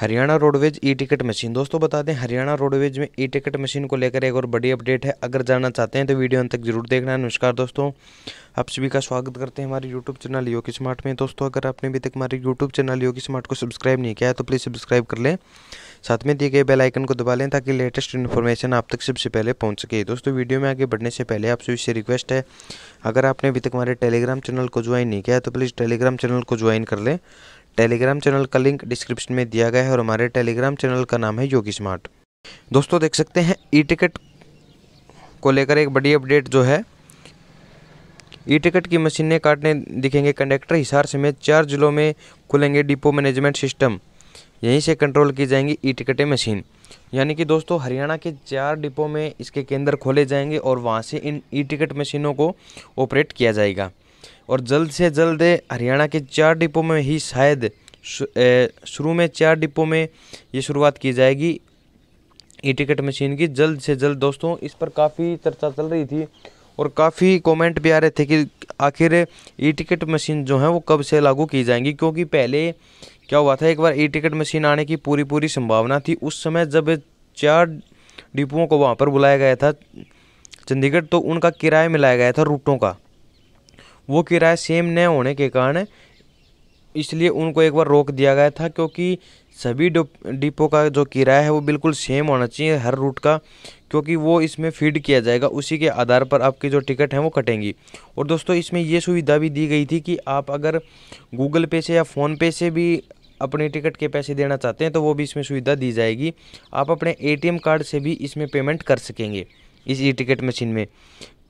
Haryana roadways e ticket machine दोस्तों बता दें हरियाणा रोडवेज में ई टिकट मशीन को लेकर एक और बड़ी अपडेट है अगर जानना चाहते हैं तो वीडियो अंत तक जरूर देखना है नमस्कार दोस्तों आप सभी का स्वागत करते हैं हमारे यूट्यूब चैनल योगी स्मार्ट में दोस्तों अगर आपने अभी तक हमारे यूट्यूब चैनल योगी स्मार्ट को सब्सक्राइब नहीं किया है तो प्लीज़ सब्सक्राइब कर लें साथ में दिए गए बेलाइकन को दबा लें ताकि लेटेस्ट इन्फॉर्मेशन आप तक सबसे पहले पहुँच सके दोस्तों वीडियो में आगे बढ़ने से पहले आप सभी से रिक्वेस्ट है अगर आपने अभी तक हमारे टेलीग्राम चैनल को ज्वाइन नहीं किया है तो प्लीज़ टेलीग्राम चैनल को ज्वाइन कर लें टेलीग्राम चैनल का लिंक डिस्क्रिप्शन में दिया गया है और हमारे टेलीग्राम चैनल का नाम है योगी स्मार्ट दोस्तों देख सकते हैं ई टिकट को लेकर एक बड़ी अपडेट जो है ई टिकट की मशीनें काटने दिखेंगे कंडक्टर हिसार समेत चार जिलों में खुलेंगे डिपो मैनेजमेंट सिस्टम यहीं से कंट्रोल की जाएंगी ई टिकटें मशीन यानी कि दोस्तों हरियाणा के चार डिपो में इसके केंद्र खोले जाएंगे और वहाँ से इन ई टिकट मशीनों को ऑपरेट किया जाएगा और जल्द से जल्द हरियाणा के चार डिपो में ही शायद शुरू में चार डिपो में ये शुरुआत की जाएगी ई टिकट मशीन की जल्द से जल्द दोस्तों इस पर काफ़ी चर्चा चल रही थी और काफ़ी कमेंट भी आ रहे थे कि आखिर ई टिकट मशीन जो है वो कब से लागू की जाएंगी क्योंकि पहले क्या हुआ था एक बार ई टिकट मशीन आने की पूरी पूरी संभावना थी उस समय जब चार डिपुओं को वहाँ पर बुलाया गया था चंडीगढ़ तो उनका किराया मिलाया गया था रूटों का वो किराया सेम न होने के कारण इसलिए उनको एक बार रोक दिया गया था क्योंकि सभी डिपो का जो किराया है वो बिल्कुल सेम होना चाहिए हर रूट का क्योंकि वो इसमें फीड किया जाएगा उसी के आधार पर आपकी जो टिकट है वो कटेंगी और दोस्तों इसमें ये सुविधा भी दी गई थी कि आप अगर गूगल पे से या फ़ोनपे से भी अपने टिकट के पैसे देना चाहते हैं तो वो भी इसमें सुविधा दी जाएगी आप अपने ए कार्ड से भी इसमें पेमेंट कर सकेंगे इस ई टिकट मशीन में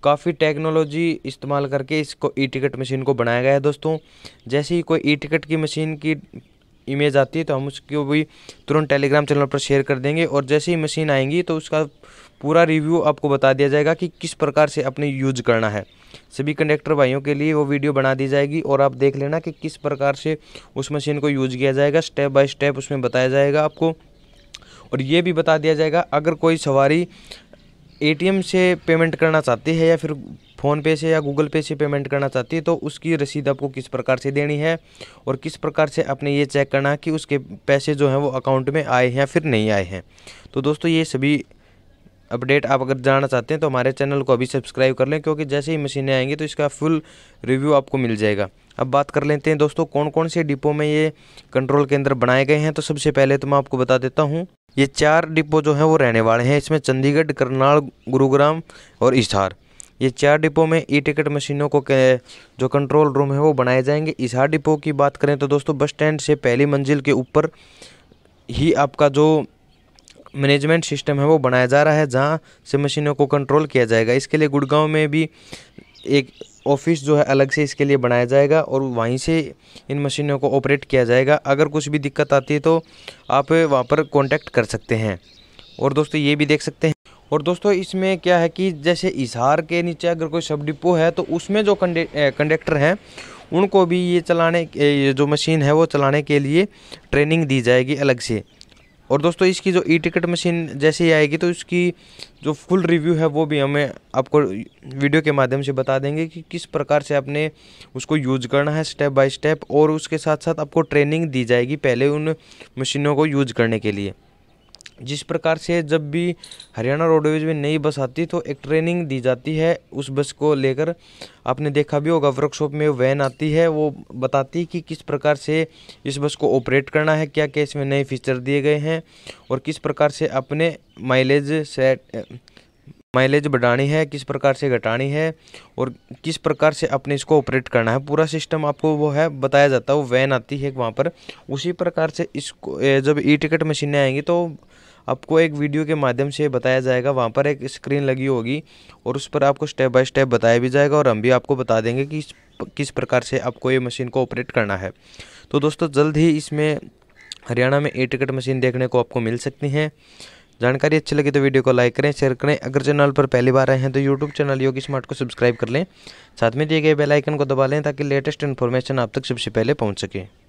काफ़ी टेक्नोलॉजी इस्तेमाल करके इसको ई टिकट मशीन को बनाया गया है दोस्तों जैसे ही कोई ई टिकट की मशीन की इमेज आती है तो हम उसको भी तुरंत टेलीग्राम चैनल पर शेयर कर देंगे और जैसे ही मशीन आएंगी तो उसका पूरा रिव्यू आपको बता दिया जाएगा कि किस प्रकार से अपने यूज करना है सभी कंडक्टर भाइयों के लिए वो वीडियो बना दी जाएगी और आप देख लेना कि किस प्रकार से उस मशीन को यूज किया जाएगा स्टेप बाय स्टेप उसमें बताया जाएगा आपको और ये भी बता दिया जाएगा अगर कोई सवारी एटीएम से पेमेंट करना चाहती है या फिर फ़ोनपे से या गूगल पे से पेमेंट करना चाहती है तो उसकी रसीद आपको किस प्रकार से देनी है और किस प्रकार से आपने ये चेक करना है कि उसके पैसे जो हैं वो अकाउंट में आए हैं या फिर नहीं आए हैं तो दोस्तों ये सभी अपडेट आप अगर जानना चाहते हैं तो हमारे चैनल को अभी सब्सक्राइब कर लें क्योंकि जैसे ही मशीनें आएंगी तो इसका फुल रिव्यू आपको मिल जाएगा अब बात कर लेते हैं दोस्तों कौन कौन से डिपो में ये कंट्रोल केंद्र बनाए गए हैं तो सबसे पहले तो मैं आपको बता देता हूँ ये चार डिपो जो हैं वो रहने वाले हैं इसमें चंडीगढ़ करनाल गुरुग्राम और इसहार ये चार डिपो में ई टिकट मशीनों को जो कंट्रोल रूम है वो बनाए जाएंगे इसहार डिपो की बात करें तो दोस्तों बस स्टैंड से पहली मंजिल के ऊपर ही आपका जो मैनेजमेंट सिस्टम है वो बनाया जा रहा है जहाँ से मशीनों को कंट्रोल किया जाएगा इसके लिए गुड़गांव में भी एक ऑफिस जो है अलग से इसके लिए बनाया जाएगा और वहीं से इन मशीनों को ऑपरेट किया जाएगा अगर कुछ भी दिक्कत आती है तो आप वहाँ पर कॉन्टैक्ट कर सकते हैं और दोस्तों ये भी देख सकते हैं और दोस्तों इसमें क्या है कि जैसे इशार के नीचे अगर कोई सब डिपो है तो उसमें जो कंडक्टर हैं उनको भी ये चलाने ये जो मशीन है वो चलाने के लिए ट्रेनिंग दी जाएगी अलग से और दोस्तों इसकी जो ई टिकट मशीन जैसे ही आएगी तो इसकी जो फुल रिव्यू है वो भी हमें आपको वीडियो के माध्यम से बता देंगे कि किस प्रकार से आपने उसको यूज करना है स्टेप बाय स्टेप और उसके साथ साथ आपको ट्रेनिंग दी जाएगी पहले उन मशीनों को यूज करने के लिए जिस प्रकार से जब भी हरियाणा रोडवेज में नई बस आती तो एक ट्रेनिंग दी जाती है उस बस को लेकर आपने देखा भी होगा वर्कशॉप में वैन आती है वो बताती है कि किस प्रकार से इस बस को ऑपरेट करना है क्या क्या इसमें नए फीचर दिए गए हैं और किस प्रकार से अपने माइलेज सेट माइलेज बढ़ानी है किस प्रकार से घटानी है और किस प्रकार से अपने इसको ऑपरेट करना है पूरा सिस्टम आपको वो है बताया जाता है वो वैन आती है वहाँ पर उसी प्रकार से इसको जब ई टिकट मशीनें आएंगी तो आपको एक वीडियो के माध्यम से बताया जाएगा वहाँ पर एक स्क्रीन लगी होगी और उस पर आपको स्टेप बाय स्टेप बताया भी जाएगा और हम भी आपको बता देंगे कि किस प्रकार से आपको ये मशीन को ऑपरेट करना है तो दोस्तों जल्द ही इसमें हरियाणा में ए टिकट मशीन देखने को आपको मिल सकती हैं जानकारी अच्छी लगी तो वीडियो को लाइक करें शेयर करें अगर चैनल पर पहली बार आए हैं तो यूट्यूब चैनल योगी स्मार्ट को सब्सक्राइब कर लें साथ में दिए गए बेल आइकन को दबा लें ताकि लेटेस्ट इन्फॉर्मेशन आप तक सबसे पहले पहुंच सके